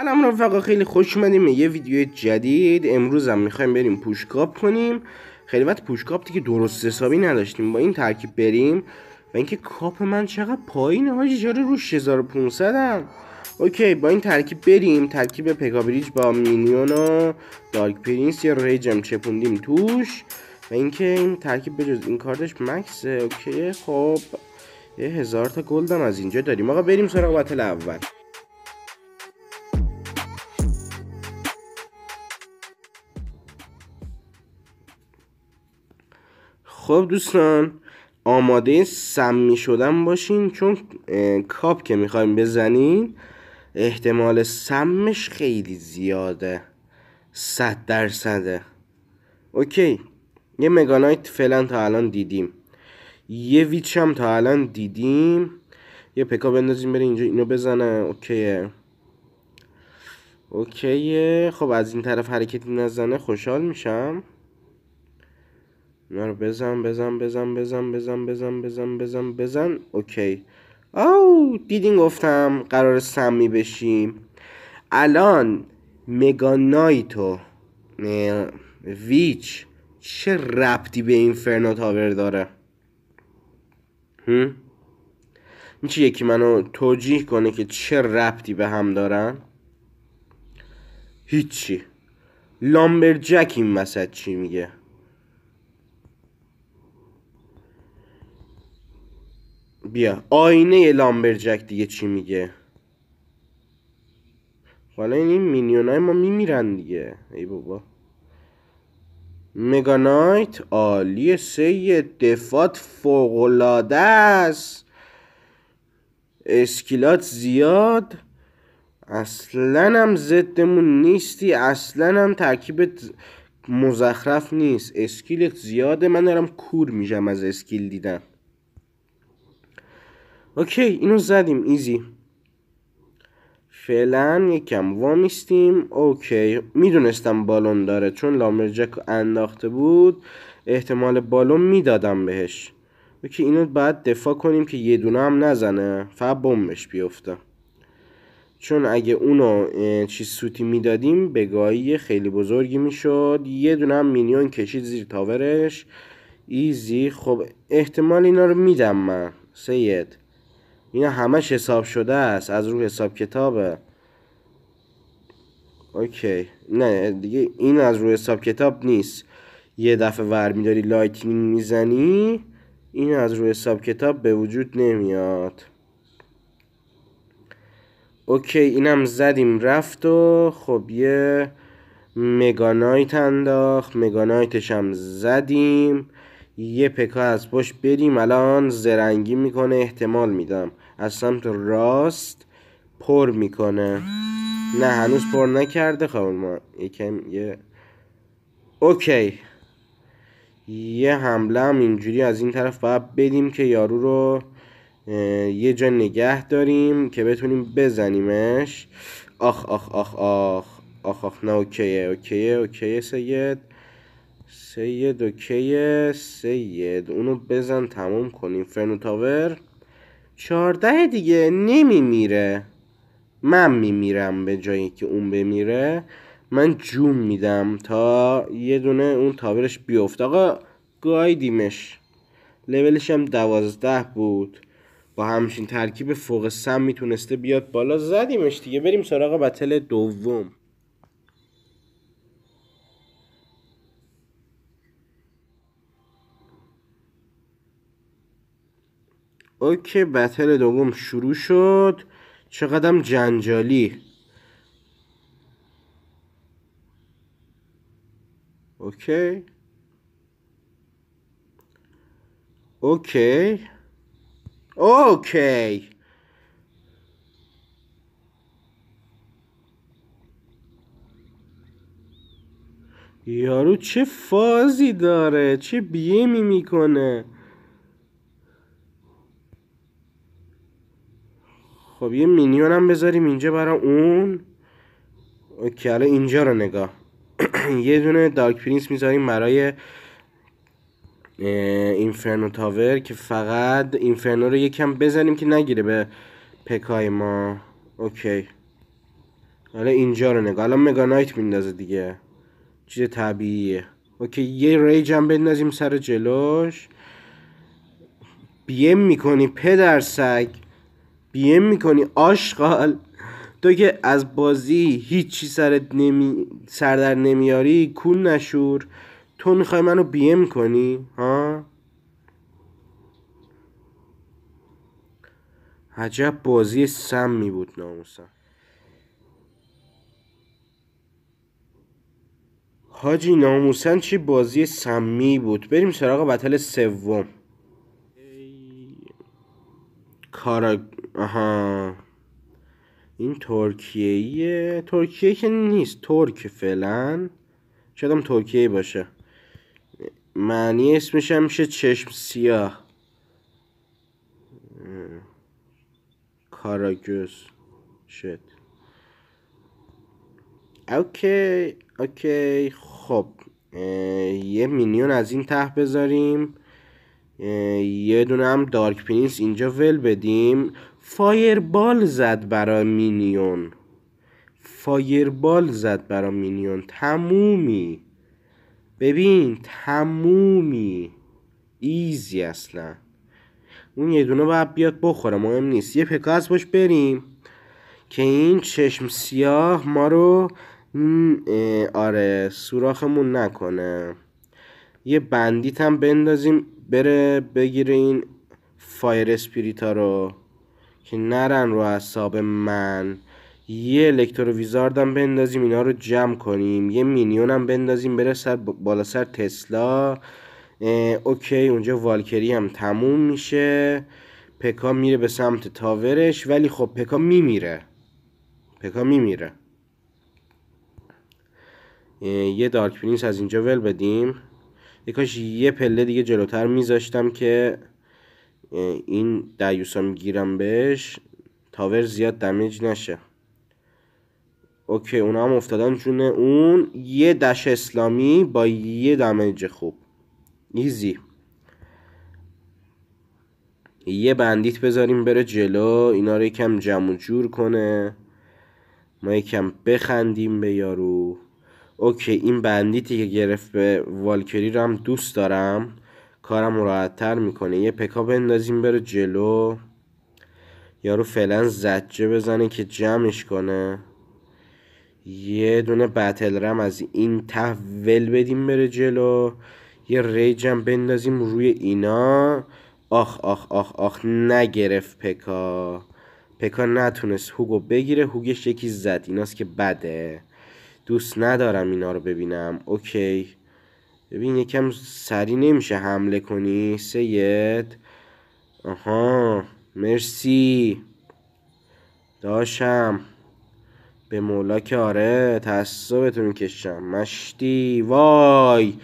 سلام رفقا خیلی خوش اومدیم یه ویدیو جدید امروز هم میخوایم بریم پوشکاپ کنیم خیلی وقت پوشکاپ دیگه درست حسابی نداشتیم با این ترکیب بریم و اینکه کاپ من چقدر پایینه هاجی چرا روش 1500 هم اوکی با این ترکیب بریم ترکیب پگابریج با مینیون و دارک پرینس یا ریجم چپوندیم توش و اینکه این ترکیب بجز این کارتش مکس اوکی خب یه هزار تا گلدم از اینجا داریم آقا بریم سراغ بتل اول خب دوستان آماده سمی شدن باشین چون کاپ که میخوایم بزنیم احتمال سمش خیلی زیاده صد درصده اوکی یه مگانایت فعلا تا الان دیدیم یه ویچ هم تا الان دیدیم یه پکا بندازیم بره اینجا اینو بزنه اوکیه اوکیه خب از این طرف حرکتی نزنه خوشحال میشم اینا بزن بزن بزن بزن بزن بزن بزن بزن بزن اوکی او دیدین گفتم قرار سمی بشیم الان مگا نایتو ویچ چه ربطی به اینفرنو هاور داره هم؟ یکی منو توجیه کنه که چه ربطی به هم دارن هیچی لامبر این مسد چی میگه بیا آینه لامبرجک دیگه چی میگه حالا این مینیون های ما میمیرن دیگه ای بابا مگانایت عالی سه دفات فوقلاده است اسکیلات زیاد اصلا هم ضدمون نیستی اصلا هم ترکیبت مزخرف نیست اسکیلت زیاده من دارم کور میشم از اسکیل دیدم اوکی اینو زدیم ایزی فعلا یکم وامیستیم اوکی میدونستم بالون داره چون لامرجک انداخته بود احتمال بالون میدادم بهش اوکی اینو باید دفاع کنیم که یه دونه هم نزنه فقط بمبش بیفته چون اگه اونو چی سوتی میدادیم گایی خیلی بزرگی میشد یه دونه هم مینیون کشید زیر تاورش ایزی خب احتمال اینا رو میدم من سید اینا همش حساب شده است از روی حساب کتابه اوکی نه دیگه این از روی حساب کتاب نیست یه دفعه ور میداری لایتنینگ میزنی این از روی حساب کتاب به وجود نمیاد اوکی اینم زدیم رفت و خب یه مگانایت انداخت مگانایتش هم زدیم یه پکا از پشت بریم الان زرنگی میکنه احتمال میدم از سمت راست پر میکنه نه هنوز پر نکرده خب ما یکم یه اوکی یه حمله هم اینجوری از این طرف باید بدیم که یارو رو یه جا نگه داریم که بتونیم بزنیمش آخ آخ آخ آخ آخ آخ نه اوکیه اوکیه اوکیه سید سید و کیه سید اونو بزن تموم کنیم فرنو تاور چارده دیگه نمیمیره من میمیرم به جایی که اون بمیره من جوم میدم تا یه دونه اون تاورش بیفت آقا گایدیمش لولش هم دوازده بود با همچین ترکیب فوق سم میتونسته بیاد بالا زدیمش دیگه بریم سراغ بتل دوم اوکی بتل دوم شروع شد چقدرم جنجالی اوکی اوکی اوکی یارو چه فازی داره چه بیمی میکنه خب یه مینیون هم بذاریم اینجا برا اون اوکی حالا اینجا رو نگاه یه دونه دارک پرینس میذاریم برای اینفرنو تاور که فقط اینفرنو رو یکم بزنیم که نگیره به پکای ما اوکی حالا اینجا رو نگاه الان مگانایت میندازه دیگه چیز طبیعیه اوکی یه ریج هم بندازیم سر جلوش بیم میکنی پدر سگ بیم میکنی آشغال تو که از بازی هیچی سرت نمی سردر نمیاری کول نشور تو میخوای منو بیم کنی ها عجب بازی سم می بود ناموسم حاجی ناموسن چی بازی سمی بود بریم سراغ بتل سوم کارا آها این ترکیه ایه ترکیه که نیست ترک فعلا شاید هم ترکیه باشه معنی اسمش هم میشه چشم سیاه کاراگوز شد اوکی اوکی خب یه مینیون از این ته بذاریم یه دونه هم دارک پرینس اینجا ول بدیم فایربال زد برای مینیون فایربال زد برای مینیون تمومی ببین تمومی ایزی اصلا اون یه دونه باید بیاد بخوره مهم نیست یه پکاس باش بریم که این چشم سیاه ما رو آره سوراخمون نکنه یه بندیت هم بندازیم بره بگیره این فایر اسپریتا رو که نرن رو حساب من یه الکترو ویزاردم بندازیم اینا رو جمع کنیم یه مینیون هم بندازیم بره سر بالا سر تسلا اوکی اونجا والکری هم تموم میشه پکا میره به سمت تاورش ولی خب پکا میمیره پکا میمیره یه دارک پرینس از اینجا ول بدیم یه یه پله دیگه جلوتر میذاشتم که این دیوسا گیرم بهش تاور زیاد دمیج نشه اوکی اونا هم افتادن جونه اون یه دش اسلامی با یه دمیج خوب ایزی یه بندیت بذاریم بره جلو اینا رو یکم جمع جور کنه ما یکم بخندیم به یارو اوکی این بندیتی که گرفت به والکری رو هم دوست دارم کارم تر میکنه یه پکا بندازیم بره جلو یارو فعلا زجه بزنه که جمعش کنه یه دونه بتل رم از این ول بدیم بره جلو یه ریجم بندازیم روی اینا آخ آخ آخ آخ نگرفت پکا پکا نتونست هوگو بگیره هوگش یکی زد ایناست که بده دوست ندارم اینا رو ببینم اوکی ببین یکم سری نمیشه حمله کنی سید آها مرسی داشم به مولا که آره تعصبتو میکشم مشتی وای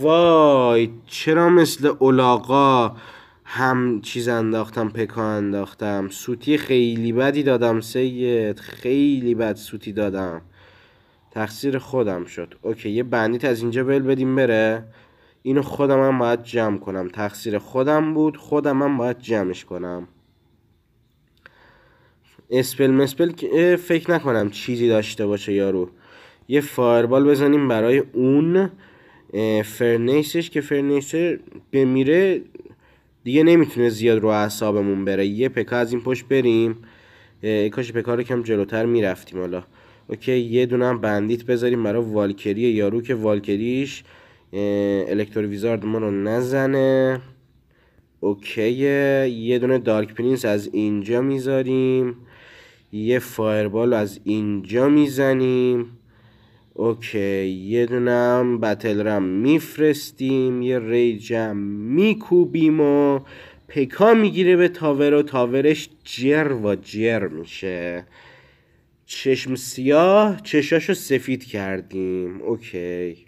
وای چرا مثل اولاقا هم چیز انداختم پکا انداختم سوتی خیلی بدی دادم سید خیلی بد سوتی دادم تقصیر خودم شد اوکی یه بندیت از اینجا بل بدیم بره اینو خودم هم باید جمع کنم تقصیر خودم بود خودم هم باید جمعش کنم اسپل مسپل فکر نکنم چیزی داشته باشه یارو یه فایربال بزنیم برای اون فرنیسش که فرنیسه بمیره دیگه نمیتونه زیاد رو اعصابمون بره یه پکا از این پشت بریم کاش پکا رو کم جلوتر میرفتیم حالا اوکی یه دونه هم بندیت بذاریم برای والکری یارو که والکریش الکترو ویزارد ما رو نزنه اوکی یه دونه دارک پرینس از اینجا میذاریم یه فایربال از اینجا میزنیم اوکی یه دونم بتل رم میفرستیم یه ریجم میکوبیم و پکا میگیره به تاور و تاورش جر و جر میشه چشم سیاه چشاشو سفید کردیم اوکی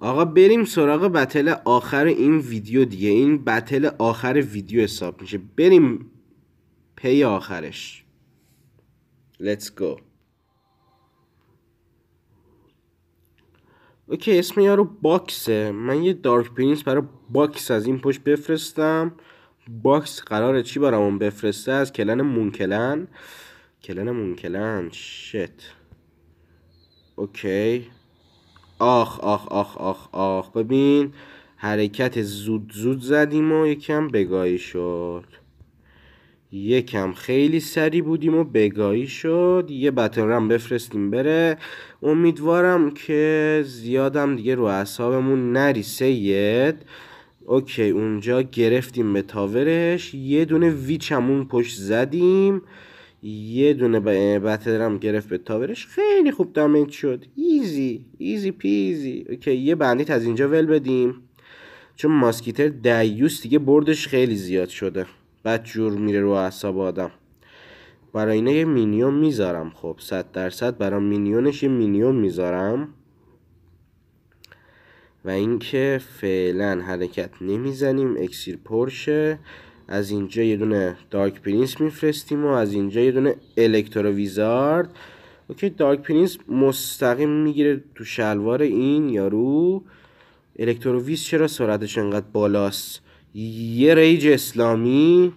آقا بریم سراغ بتل آخر این ویدیو دیگه این بتل آخر ویدیو حساب میشه بریم پی آخرش Let's go اوکی اسم یارو باکسه من یه دارک پرینس برای باکس از این پشت بفرستم باکس قراره چی برامون بفرسته از کلن مونکلن کلن مونکلن شت اوکی آخ آخ آخ آخ آخ ببین حرکت زود زود زدیم و یکم بگاهی شد یکم خیلی سری بودیم و بگاهی شد یه هم بفرستیم بره امیدوارم که زیادم دیگه رو اصابمون نری سید اوکی اونجا گرفتیم به تاورش یه دونه ویچ همون پشت زدیم یه دونه بترم گرفت به تاورش خیلی خوب دمیج شد ایزی ایزی پیزی اوکی یه بندیت از اینجا ول بدیم چون ماسکیتر دیوس دیگه بردش خیلی زیاد شده بعد جور میره رو اعصاب آدم برای اینا یه مینیون میذارم خب صد درصد برای مینیونش یه مینیون میذارم و اینکه فعلا حرکت نمیزنیم اکسیر پرشه از اینجا یه دونه دارک پرینس میفرستیم و از اینجا یه دونه الکترو ویزارد اوکی دارک پرینس مستقیم میگیره تو شلوار این یارو الکترو ویز چرا سرعتش انقدر بالاست یه ریج اسلامی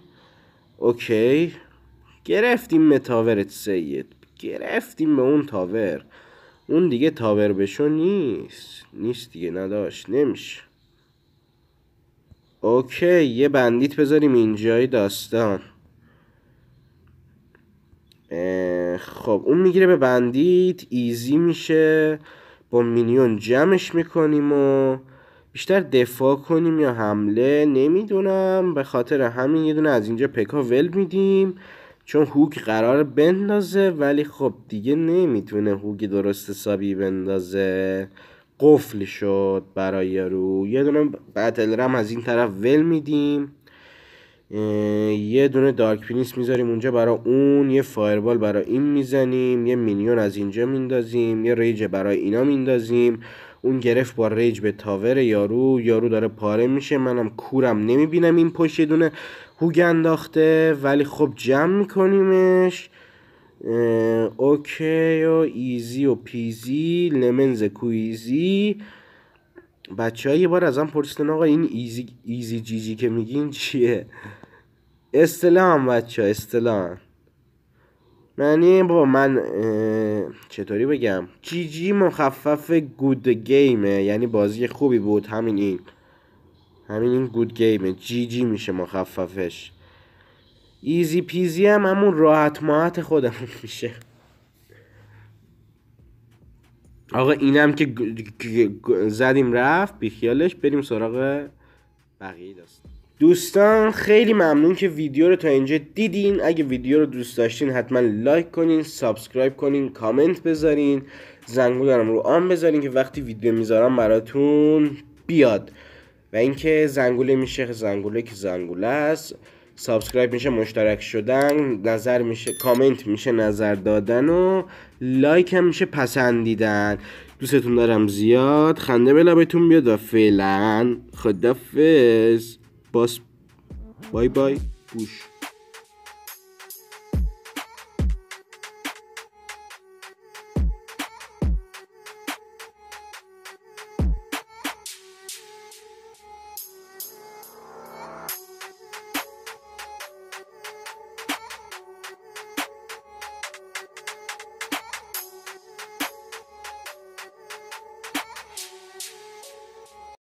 اوکی گرفتیم متاورت سید گرفتیم به اون تاور اون دیگه تاور بشو نیست نیست دیگه نداشت نمیشه اوکی یه بندیت بذاریم اینجای داستان خب اون میگیره به بندیت ایزی میشه با مینیون جمعش میکنیم و بیشتر دفاع کنیم یا حمله نمیدونم به خاطر همین یه دونه از اینجا پکا ول میدیم چون هوک قرار بندازه ولی خب دیگه نمیتونه هوک درست حسابی بندازه قفل شد برای یارو یه دونه بتل رم از این طرف ول میدیم یه دونه دارک پینیس میذاریم اونجا برای اون یه فایربال برای این میزنیم یه مینیون از اینجا میندازیم یه ریج برای اینا میندازیم اون گرفت با ریج به تاور یارو یارو داره پاره میشه منم کورم نمیبینم این پشت دونه هوگ انداخته ولی خب جمع میکنیمش اوکی و ایزی و پیزی لمنز کویزی بچه ها یه بار ازم پرسیدن آقا این ایزی, ایزی جیجی که میگین چیه استلام بچه ها استلام یعنی بابا من چطوری بگم جی جی مخفف گود گیمه یعنی بازی خوبی بود همین این همین این گود گیمه جی جی میشه مخففش ایزی پیزی هم همون راحت ماحت خودمون میشه آقا اینم که زدیم رفت بیخیالش بریم سراغ بقیه داستان دوستان خیلی ممنون که ویدیو رو تا اینجا دیدین اگه ویدیو رو دوست داشتین حتما لایک کنین سابسکرایب کنین کامنت بذارین دارم رو آن بذارین که وقتی ویدیو میذارم براتون بیاد و اینکه زنگوله میشه زنگوله که زنگوله است سابسکرایب میشه مشترک شدن نظر میشه کامنت میشه نظر دادن و لایک هم میشه پسندیدن دوستتون دارم زیاد خنده به لبتون بیاد و فعلا خدافظ bus bye bye push